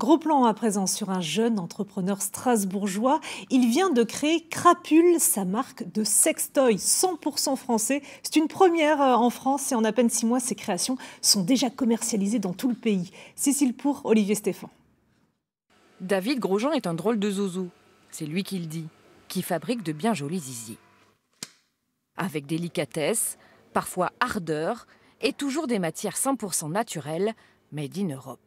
Gros plan à présent sur un jeune entrepreneur strasbourgeois. Il vient de créer Crapule, sa marque de sextoy 100% français. C'est une première euh, en France et en à peine six mois, ses créations sont déjà commercialisées dans tout le pays. Cécile Pour, Olivier Stéphane. David Grosjean est un drôle de zozo. C'est lui qui le dit, qui fabrique de bien jolis zizi. Avec délicatesse, parfois ardeur, et toujours des matières 100% naturelles, made in Europe.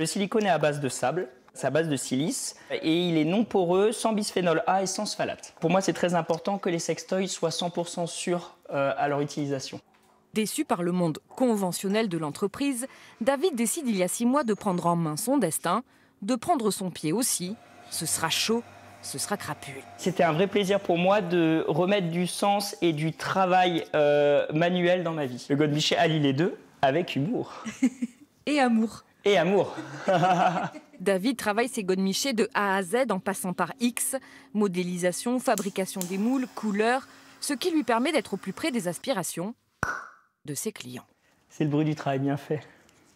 Le silicone est à base de sable, c'est à base de silice et il est non poreux, sans bisphénol A et sans phthalate. Pour moi, c'est très important que les sextoys soient 100% sûrs euh, à leur utilisation. Déçu par le monde conventionnel de l'entreprise, David décide il y a six mois de prendre en main son destin, de prendre son pied aussi. Ce sera chaud, ce sera crapule. C'était un vrai plaisir pour moi de remettre du sens et du travail euh, manuel dans ma vie. Le Godbichet allie les deux avec humour. et amour et amour. David travaille ses godemichés de A à Z en passant par X, modélisation, fabrication des moules, couleurs, ce qui lui permet d'être au plus près des aspirations de ses clients. C'est le bruit du travail bien fait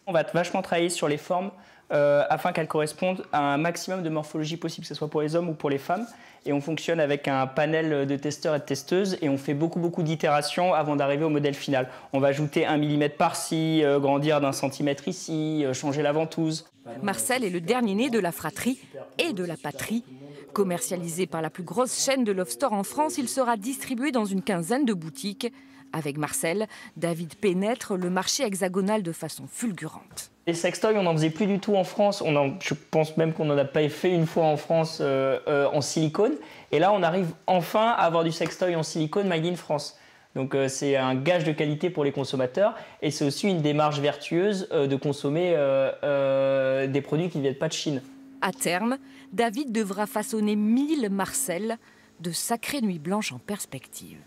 on va vachement travailler sur les formes euh, afin qu'elles correspondent à un maximum de morphologie possible, que ce soit pour les hommes ou pour les femmes. Et on fonctionne avec un panel de testeurs et de testeuses et on fait beaucoup beaucoup d'itérations avant d'arriver au modèle final. On va ajouter un millimètre par-ci, euh, grandir d'un centimètre ici, euh, changer la ventouse. Marcel est le dernier né de la fratrie et de la patrie. Commercialisé par la plus grosse chaîne de Love Store en France, il sera distribué dans une quinzaine de boutiques. Avec Marcel, David pénètre le marché hexagonal de façon fulgurante. Les sextoys, on n'en faisait plus du tout en France. On je pense même qu'on n'en a pas fait une fois en France euh, euh, en silicone. Et là, on arrive enfin à avoir du sextoy en silicone Made in France. Donc euh, c'est un gage de qualité pour les consommateurs et c'est aussi une démarche vertueuse de consommer des produits qui ne viennent pas de Chine. À terme, David devra façonner mille Marcel, de sacrées nuits blanches en perspective.